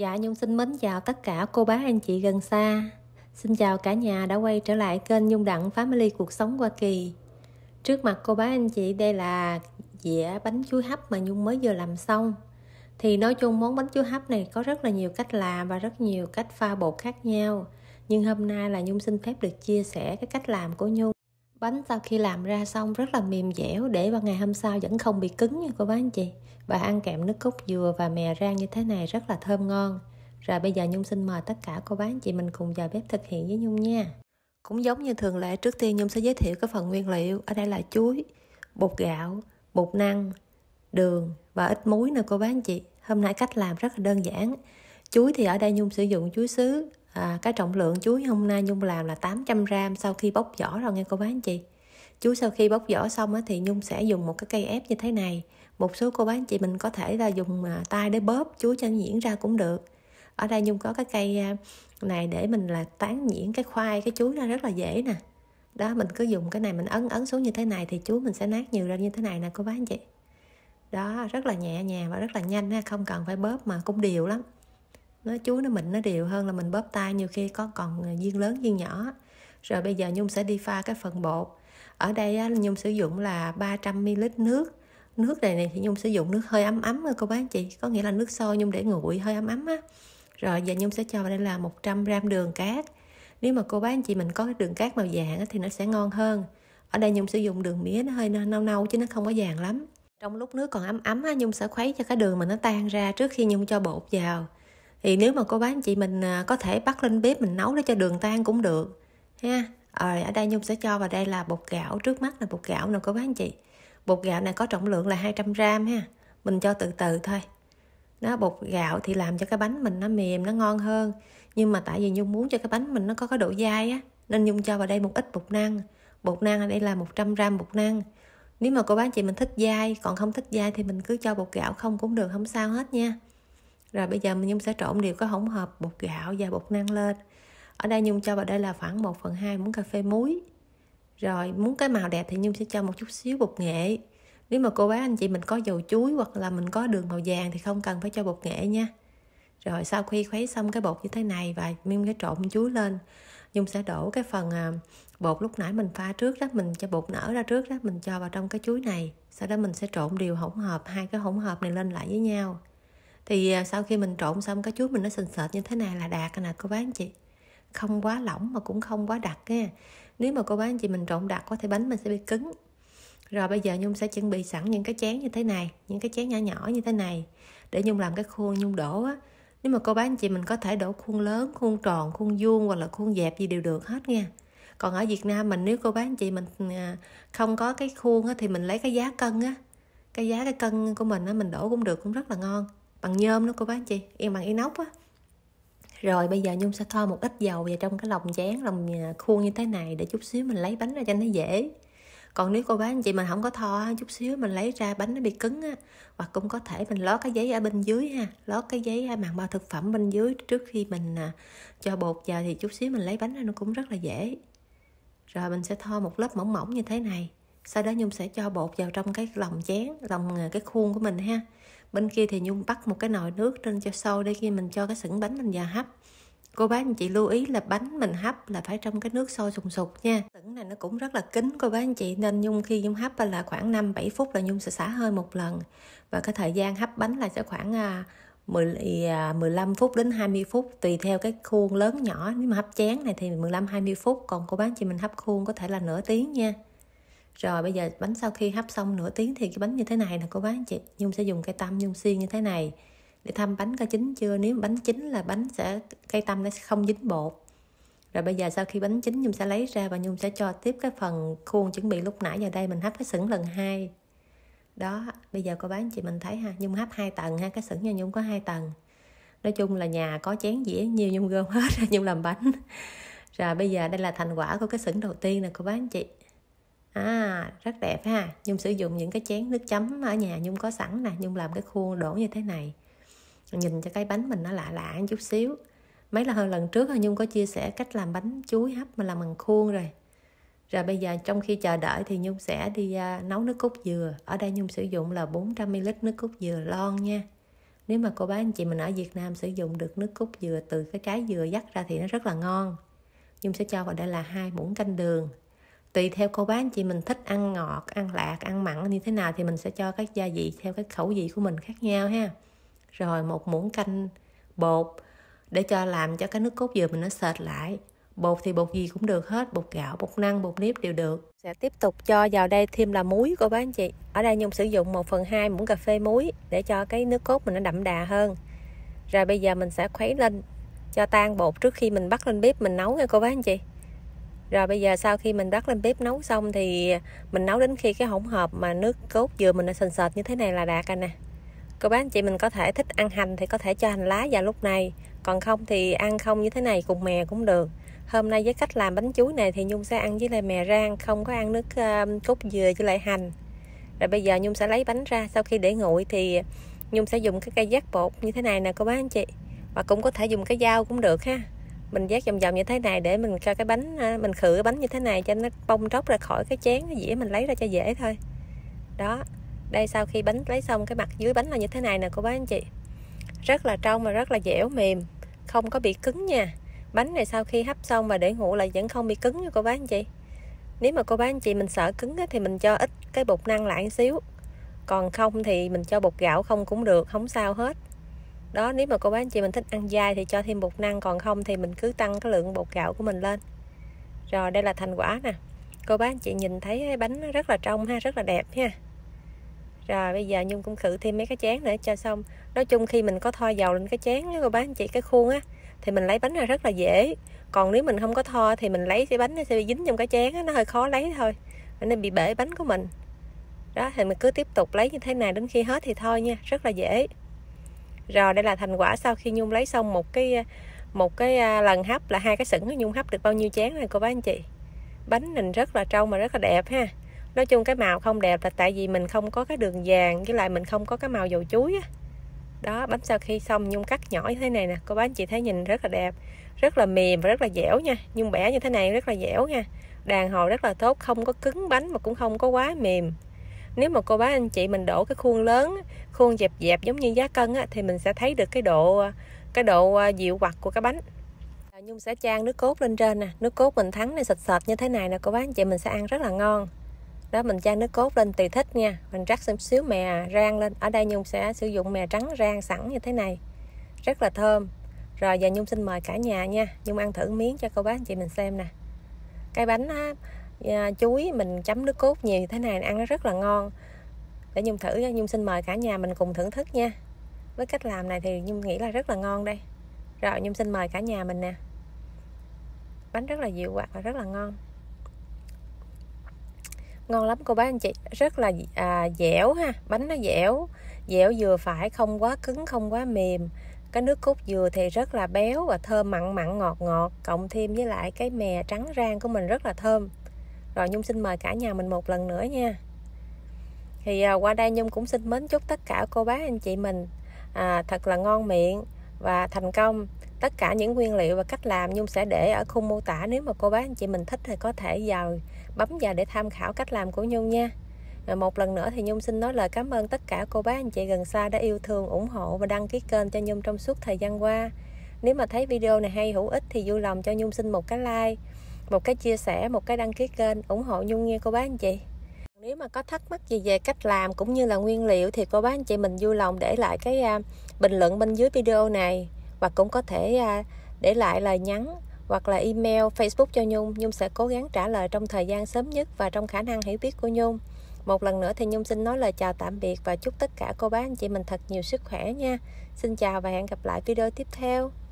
Dạ Nhung xin mến chào tất cả cô bác anh chị gần xa Xin chào cả nhà đã quay trở lại kênh Nhung Đặng Family Cuộc Sống Hoa Kỳ Trước mặt cô bác anh chị đây là dĩa bánh chuối hấp mà Nhung mới vừa làm xong Thì nói chung món bánh chuối hấp này có rất là nhiều cách làm và rất nhiều cách pha bột khác nhau Nhưng hôm nay là Nhung xin phép được chia sẻ cái cách làm của Nhung bánh sau khi làm ra xong rất là mềm dẻo để vào ngày hôm sau vẫn không bị cứng nha cô bác anh chị và ăn kèm nước cốt dừa và mè rang như thế này rất là thơm ngon rồi bây giờ nhung xin mời tất cả cô bác anh chị mình cùng vào bếp thực hiện với nhung nha cũng giống như thường lệ trước tiên nhung sẽ giới thiệu các phần nguyên liệu ở đây là chuối bột gạo bột năng đường và ít muối nè cô bác anh chị hôm nay cách làm rất là đơn giản chuối thì ở đây nhung sử dụng chuối sứ à, cái trọng lượng chuối hôm nay nhung làm là 800 gram sau khi bóc vỏ rồi nghe cô bác anh chị chuối sau khi bóc vỏ xong á, thì nhung sẽ dùng một cái cây ép như thế này một số cô bác anh chị mình có thể là dùng à, tay để bóp chuối cho nhuyễn ra cũng được ở đây nhung có cái cây à, này để mình là tán nhuyễn cái khoai cái chuối ra rất là dễ nè đó mình cứ dùng cái này mình ấn ấn xuống như thế này thì chuối mình sẽ nát nhiều ra như thế này nè cô bác anh chị đó rất là nhẹ nhàng và rất là nhanh không cần phải bóp mà cũng đều lắm nó chuối nó mịn nó đều hơn là mình bóp tay nhiều khi có còn viên à, lớn viên nhỏ rồi bây giờ nhung sẽ đi pha cái phần bột ở đây á, nhung sử dụng là 300 ml nước nước này này thì nhung sử dụng nước hơi ấm ấm thôi cô bác chị có nghĩa là nước sôi nhung để nguội hơi ấm ấm á rồi giờ nhung sẽ cho vào đây là 100 gram đường cát nếu mà cô bác anh chị mình có cái đường cát màu vàng á, thì nó sẽ ngon hơn ở đây nhung sử dụng đường mía nó hơi nâu nâu chứ nó không có vàng lắm trong lúc nước còn ấm ấm á, nhung sẽ khuấy cho cái đường mà nó tan ra trước khi nhung cho bột vào thì nếu mà cô bác anh chị mình à, có thể bắt lên bếp mình nấu để cho đường tan cũng được ha ờ, ở đây nhung sẽ cho vào đây là bột gạo trước mắt là bột gạo nè cô bác anh chị bột gạo này có trọng lượng là 200 gram ha mình cho từ từ thôi nó bột gạo thì làm cho cái bánh mình nó mềm nó ngon hơn nhưng mà tại vì nhung muốn cho cái bánh mình nó có cái độ dai á nên nhung cho vào đây một ít bột năng bột năng ở đây là 100 gram bột năng nếu mà cô bác anh chị mình thích dai còn không thích dai thì mình cứ cho bột gạo không cũng được không sao hết nha rồi bây giờ mình nhung sẽ trộn đều cái hỗn hợp bột gạo và bột năng lên ở đây nhung cho vào đây là khoảng 1 phần 2 muỗng cà phê muối rồi muốn cái màu đẹp thì nhung sẽ cho một chút xíu bột nghệ nếu mà cô bác anh chị mình có dầu chuối hoặc là mình có đường màu vàng thì không cần phải cho bột nghệ nha rồi sau khi khuấy xong cái bột như thế này và nhung sẽ trộn chuối lên nhung sẽ đổ cái phần à, bột lúc nãy mình pha trước đó mình cho bột nở ra trước đó mình cho vào trong cái chuối này sau đó mình sẽ trộn đều hỗn hợp hai cái hỗn hợp này lên lại với nhau thì à, sau khi mình trộn xong cái chuối mình nó sền sệt như thế này là đạt nè cô bác anh chị không quá lỏng mà cũng không quá đặc nha nếu mà cô bác anh chị mình trộn đặc có thể bánh mình sẽ bị cứng rồi bây giờ nhung sẽ chuẩn bị sẵn những cái chén như thế này những cái chén nhỏ nhỏ như thế này để nhung làm cái khuôn nhung đổ á nếu mà cô bác anh chị mình có thể đổ khuôn lớn khuôn tròn khuôn vuông hoặc là khuôn dẹp gì đều được hết nha còn ở việt nam mình nếu cô bác anh chị mình à, không có cái khuôn á, thì mình lấy cái giá cân á cái giá cái cân của mình á, mình đổ cũng được cũng rất là ngon bằng nhôm đó cô bác chị em bằng inox á rồi bây giờ nhung sẽ thoa một ít dầu vào trong cái lòng chén lòng à, khuôn như thế này để chút xíu mình lấy bánh ra cho nó dễ còn nếu cô bác anh chị mình không có thoa chút xíu mình lấy ra bánh nó bị cứng á hoặc cũng có thể mình lót cái giấy ở bên dưới ha lót cái giấy à, màng bao thực phẩm bên dưới trước khi mình à, cho bột vào thì chút xíu mình lấy bánh ra nó cũng rất là dễ rồi mình sẽ thoa một lớp mỏng mỏng như thế này sau đó nhung sẽ cho bột vào trong cái lòng chén lòng cái khuôn của mình ha bên kia thì nhung bắt một cái nồi nước trên cho sôi để khi mình cho cái sửng bánh mình vào hấp cô bác anh chị lưu ý là bánh mình hấp là phải trong cái nước sôi sùng sục nha sửng này nó cũng rất là kín cô bác anh chị nên nhung khi nhung hấp là khoảng 5 7 phút là nhung sẽ xả hơi một lần và cái thời gian hấp bánh là sẽ khoảng 10, à, 15 à, phút đến 20 phút tùy theo cái khuôn lớn nhỏ nếu mà hấp chén này thì 15 20 phút còn cô bác chị mình hấp khuôn có thể là nửa tiếng nha rồi bây giờ bánh sau khi hấp xong nửa tiếng thì cái bánh như thế này nè cô bác anh chị nhung sẽ dùng cây tăm nhung xiên như thế này để thăm bánh có chín chưa nếu bánh chín là bánh sẽ cây tăm nó không dính bột rồi bây giờ sau khi bánh chín nhung sẽ lấy ra và nhung sẽ cho tiếp cái phần khuôn chuẩn bị lúc nãy vào đây mình hấp cái sửng lần hai đó bây giờ cô bán chị mình thấy ha nhung hấp hai tầng ha cái sửng nhà nhung có hai tầng nói chung là nhà có chén dĩa nhiều nhung gom hết nhung làm bánh rồi bây giờ đây là thành quả của cái sửng đầu tiên nè cô bán chị à, rất đẹp ha nhung sử dụng những cái chén nước chấm ở nhà nhung có sẵn nè nhung làm cái khuôn đổ như thế này nhìn cho cái bánh mình nó lạ lạ chút xíu mấy là hơn lần trước nhung có chia sẻ cách làm bánh chuối hấp mà làm bằng khuôn rồi rồi bây giờ trong khi chờ đợi thì Nhung sẽ đi uh, nấu nước cốt dừa. Ở đây Nhung sử dụng là 400ml nước cốt dừa lon nha. Nếu mà cô bác anh chị mình ở Việt Nam sử dụng được nước cốt dừa từ cái trái dừa dắt ra thì nó rất là ngon. Nhung sẽ cho vào đây là hai muỗng canh đường tùy theo cô bác anh chị mình thích ăn ngọt ăn lạc ăn mặn như thế nào thì mình sẽ cho các gia vị theo cái khẩu vị của mình khác nhau ha rồi một muỗng canh bột để cho làm cho cái nước cốt dừa mình nó sệt lại bột thì bột gì cũng được hết bột gạo bột năng bột nếp đều được sẽ tiếp tục cho vào đây thêm là muối cô bác anh chị ở đây nhung sử dụng 1 phần hai muỗng cà phê muối để cho cái nước cốt mình nó đậm đà hơn rồi bây giờ mình sẽ khuấy lên cho tan bột trước khi mình bắt lên bếp mình nấu nha cô bác anh chị rồi bây giờ sau khi mình đắt lên bếp nấu xong thì mình nấu đến khi cái hỗn hợp mà nước cốt dừa mình đã sền sệt như thế này là đạt rồi nè cô bác anh chị mình có thể thích ăn hành thì có thể cho hành lá vào lúc này còn không thì ăn không như thế này cùng mè cũng được hôm nay với cách làm bánh chuối này thì nhung sẽ ăn với lại mè rang không có ăn nước cốt dừa với lại hành rồi bây giờ nhung sẽ lấy bánh ra sau khi để nguội thì nhung sẽ dùng cái cây giác bột như thế này nè cô bác anh chị và cũng có thể dùng cái dao cũng được ha mình vác vòng vòng như thế này để mình cho cái bánh à, mình khử cái bánh như thế này cho nó bông tróc ra khỏi cái chén cái dĩa mình lấy ra cho dễ thôi đó đây sau khi bánh lấy xong cái mặt dưới bánh là như thế này nè cô bác anh chị rất là trong và rất là dẻo mềm không có bị cứng nha bánh này sau khi hấp xong và để nguội là vẫn không bị cứng nha cô bác anh chị nếu mà cô bác anh chị mình sợ cứng thì mình cho ít cái bột năng lại xíu còn không thì mình cho bột gạo không cũng được không sao hết đó nếu mà cô bác anh chị mình thích ăn dai thì cho thêm bột năng còn không thì mình cứ tăng cái lượng bột gạo của mình lên rồi đây là thành quả nè cô bác anh chị nhìn thấy cái bánh rất là trong ha rất là đẹp nha rồi bây giờ nhung cũng khử thêm mấy cái chén nữa cho xong nói chung khi mình có thoa dầu lên cái chén cô bác anh chị cái khuôn á thì mình lấy bánh ra rất là dễ còn nếu mình không có thoa thì mình lấy cái bánh nó sẽ bị dính trong cái chén á, nó hơi khó lấy thôi nên bị bể bánh của mình đó thì mình cứ tiếp tục lấy như thế này đến khi hết thì thôi nha rất là dễ rồi đây là thành quả sau khi nhung lấy xong một cái một cái à, lần hấp là hai cái sửng nhung hấp được bao nhiêu chén này cô bác anh chị bánh mình rất là trâu mà rất là đẹp ha nói chung cái màu không đẹp là tại vì mình không có cái đường vàng với lại mình không có cái màu dầu chuối á đó bánh sau khi xong nhung cắt nhỏ như thế này nè cô bác anh chị thấy nhìn rất là đẹp rất là mềm và rất là dẻo nha nhung bẻ như thế này rất là dẻo nha đàn hồi rất là tốt không có cứng bánh mà cũng không có quá mềm nếu mà cô bác anh chị mình đổ cái khuôn lớn khuôn dẹp dẹp giống như giá cân á, thì mình sẽ thấy được cái độ cái độ à, dịu hoặc của cái bánh Nhung sẽ chan nước cốt lên trên nè Nước cốt mình thắng này sệt sệt như thế này nè Cô bác anh chị mình sẽ ăn rất là ngon Đó mình chan nước cốt lên tùy thích nha Mình rắc xem xíu mè rang lên Ở đây Nhung sẽ sử dụng mè trắng rang sẵn như thế này Rất là thơm Rồi giờ Nhung xin mời cả nhà nha Nhung ăn thử miếng cho cô bác anh chị mình xem nè Cái bánh á, Ờ, chuối mình chấm nước cốt nhiều thế này ăn nó rất là ngon để nhung thử nhung xin mời cả nhà mình cùng thưởng thức nha với cách làm này thì nhung nghĩ là rất là ngon đây rồi nhung xin mời cả nhà mình nè bánh rất là dịu hoạt và rất là ngon ngon lắm cô bác anh chị rất là à, dẻo ha bánh nó dẻo dẻo vừa phải không quá cứng không quá mềm cái nước cốt dừa thì rất là béo và thơm mặn mặn ngọt ngọt cộng thêm với lại cái mè trắng rang của mình rất là thơm rồi nhung xin mời cả nhà mình một lần nữa nha thì à, qua đây nhung cũng xin mến chúc tất cả cô bác anh chị mình à, thật là ngon miệng và thành công tất cả những nguyên liệu và cách làm nhung sẽ để ở khung mô tả nếu mà cô bác anh chị mình thích thì có thể vào bấm vào để tham khảo cách làm của nhung nha rồi một lần nữa thì nhung xin nói lời cảm ơn tất cả cô bác anh chị gần xa đã yêu thương ủng hộ và đăng ký kênh cho nhung trong suốt thời gian qua nếu mà thấy video này hay hữu ích thì vui lòng cho nhung xin một cái like một cái chia sẻ một cái đăng ký kênh ủng hộ nhung nghe cô bác anh chị nếu mà có thắc mắc gì về cách làm cũng như là nguyên liệu thì cô bác anh chị mình vui lòng để lại cái à, bình luận bên dưới video này và cũng có thể à, để lại lời nhắn hoặc là email Facebook cho Nhung. Nhung sẽ cố gắng trả lời trong thời gian sớm nhất và trong khả năng hiểu biết của Nhung. Một lần nữa thì Nhung xin nói lời chào tạm biệt và chúc tất cả cô bác anh chị mình thật nhiều sức khỏe nha. Xin chào và hẹn gặp lại video tiếp theo.